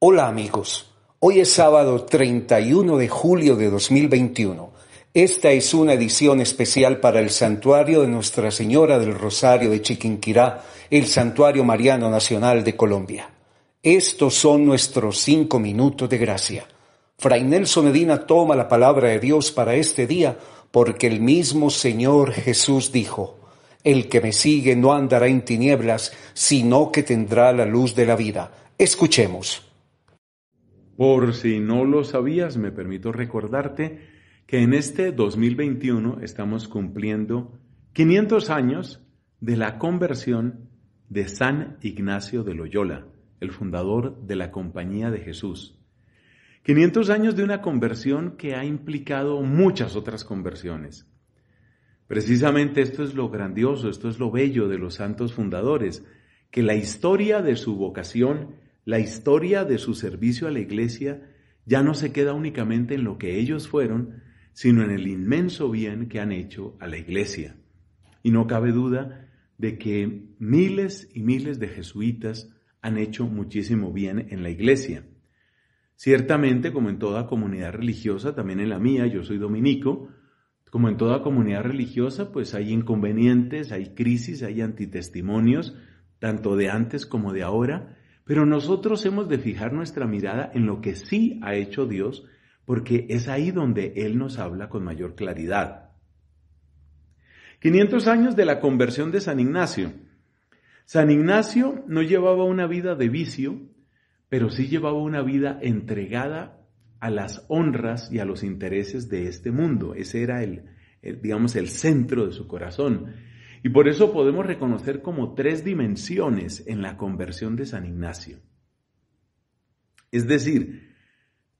Hola amigos, hoy es sábado 31 de julio de 2021. Esta es una edición especial para el Santuario de Nuestra Señora del Rosario de Chiquinquirá, el Santuario Mariano Nacional de Colombia. Estos son nuestros cinco minutos de gracia. Fray Nelson Medina toma la palabra de Dios para este día porque el mismo Señor Jesús dijo, el que me sigue no andará en tinieblas, sino que tendrá la luz de la vida. Escuchemos. Por si no lo sabías, me permito recordarte que en este 2021 estamos cumpliendo 500 años de la conversión de San Ignacio de Loyola, el fundador de la Compañía de Jesús. 500 años de una conversión que ha implicado muchas otras conversiones. Precisamente esto es lo grandioso, esto es lo bello de los santos fundadores, que la historia de su vocación la historia de su servicio a la Iglesia ya no se queda únicamente en lo que ellos fueron, sino en el inmenso bien que han hecho a la Iglesia. Y no cabe duda de que miles y miles de jesuitas han hecho muchísimo bien en la Iglesia. Ciertamente, como en toda comunidad religiosa, también en la mía, yo soy dominico, como en toda comunidad religiosa, pues hay inconvenientes, hay crisis, hay antitestimonios, tanto de antes como de ahora, pero nosotros hemos de fijar nuestra mirada en lo que sí ha hecho Dios, porque es ahí donde Él nos habla con mayor claridad. 500 años de la conversión de San Ignacio. San Ignacio no llevaba una vida de vicio, pero sí llevaba una vida entregada a las honras y a los intereses de este mundo. Ese era el, digamos, el centro de su corazón. Y por eso podemos reconocer como tres dimensiones en la conversión de San Ignacio. Es decir,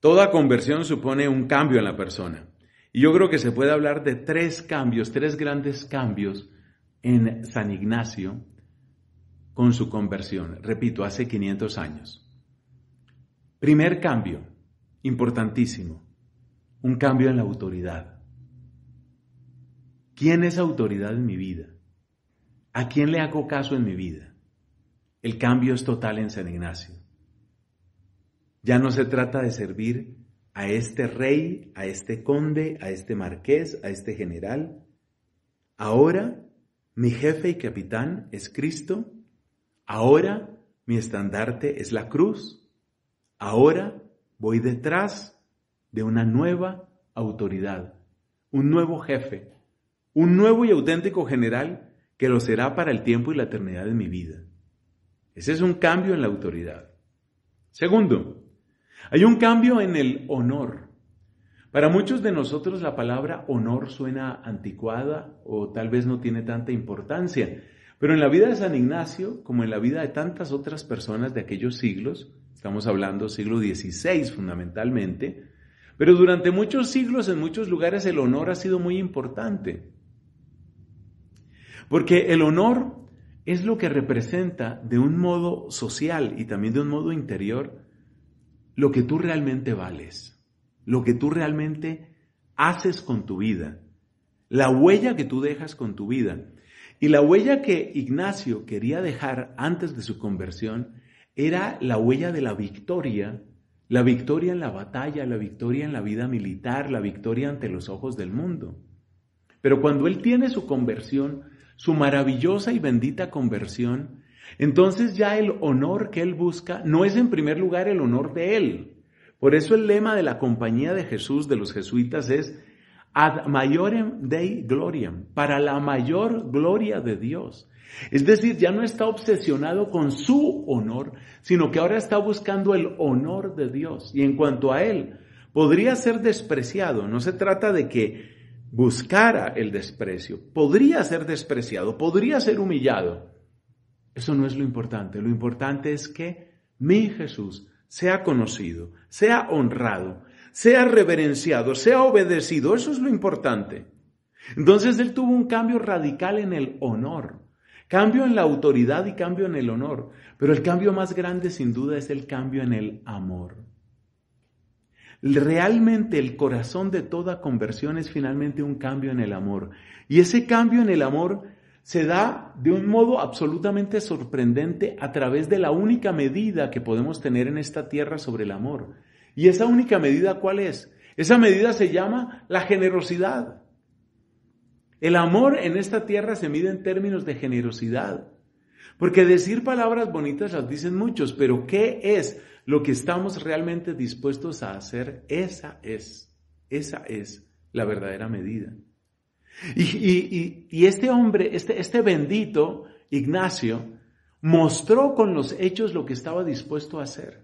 toda conversión supone un cambio en la persona. Y yo creo que se puede hablar de tres cambios, tres grandes cambios en San Ignacio con su conversión. Repito, hace 500 años. Primer cambio, importantísimo, un cambio en la autoridad. ¿Quién es autoridad en mi vida? ¿A quién le hago caso en mi vida? El cambio es total en San Ignacio. Ya no se trata de servir a este rey, a este conde, a este marqués, a este general. Ahora mi jefe y capitán es Cristo. Ahora mi estandarte es la cruz. Ahora voy detrás de una nueva autoridad, un nuevo jefe, un nuevo y auténtico general que lo será para el tiempo y la eternidad de mi vida. Ese es un cambio en la autoridad. Segundo, hay un cambio en el honor. Para muchos de nosotros la palabra honor suena anticuada o tal vez no tiene tanta importancia, pero en la vida de San Ignacio, como en la vida de tantas otras personas de aquellos siglos, estamos hablando siglo XVI fundamentalmente, pero durante muchos siglos en muchos lugares el honor ha sido muy importante. Porque el honor es lo que representa de un modo social y también de un modo interior lo que tú realmente vales, lo que tú realmente haces con tu vida, la huella que tú dejas con tu vida. Y la huella que Ignacio quería dejar antes de su conversión era la huella de la victoria, la victoria en la batalla, la victoria en la vida militar, la victoria ante los ojos del mundo. Pero cuando él tiene su conversión, su maravillosa y bendita conversión, entonces ya el honor que Él busca no es en primer lugar el honor de Él. Por eso el lema de la Compañía de Jesús de los jesuitas es ad maiorem dei gloriam, para la mayor gloria de Dios. Es decir, ya no está obsesionado con su honor, sino que ahora está buscando el honor de Dios. Y en cuanto a Él, podría ser despreciado. No se trata de que buscara el desprecio, podría ser despreciado, podría ser humillado. Eso no es lo importante. Lo importante es que mi Jesús sea conocido, sea honrado, sea reverenciado, sea obedecido. Eso es lo importante. Entonces él tuvo un cambio radical en el honor, cambio en la autoridad y cambio en el honor. Pero el cambio más grande sin duda es el cambio en el amor. Realmente el corazón de toda conversión es finalmente un cambio en el amor. Y ese cambio en el amor se da de un modo absolutamente sorprendente a través de la única medida que podemos tener en esta tierra sobre el amor. ¿Y esa única medida cuál es? Esa medida se llama la generosidad. El amor en esta tierra se mide en términos de generosidad. Porque decir palabras bonitas las dicen muchos, pero ¿qué es lo que estamos realmente dispuestos a hacer? Esa es, esa es la verdadera medida. Y, este hombre, este, este bendito Ignacio, mostró con los hechos lo que estaba dispuesto a hacer.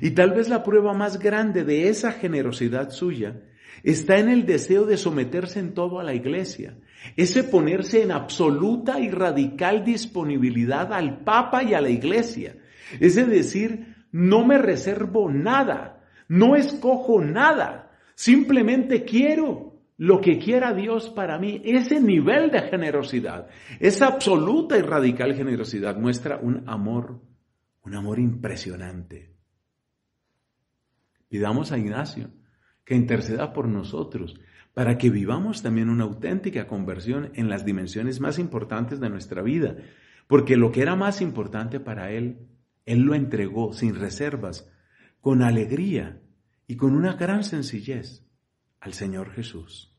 Y tal vez la prueba más grande de esa generosidad suya está en el deseo de someterse en todo a la iglesia, ese ponerse en absoluta y radical disponibilidad al Papa y a la iglesia, Ese decir, no me reservo nada, no escojo nada, simplemente quiero lo que quiera Dios para mí. Ese nivel de generosidad, esa absoluta y radical generosidad muestra un amor, un amor impresionante. Pidamos a Ignacio que interceda por nosotros, para que vivamos también una auténtica conversión en las dimensiones más importantes de nuestra vida, porque lo que era más importante para Él, Él lo entregó sin reservas, con alegría y con una gran sencillez al Señor Jesús.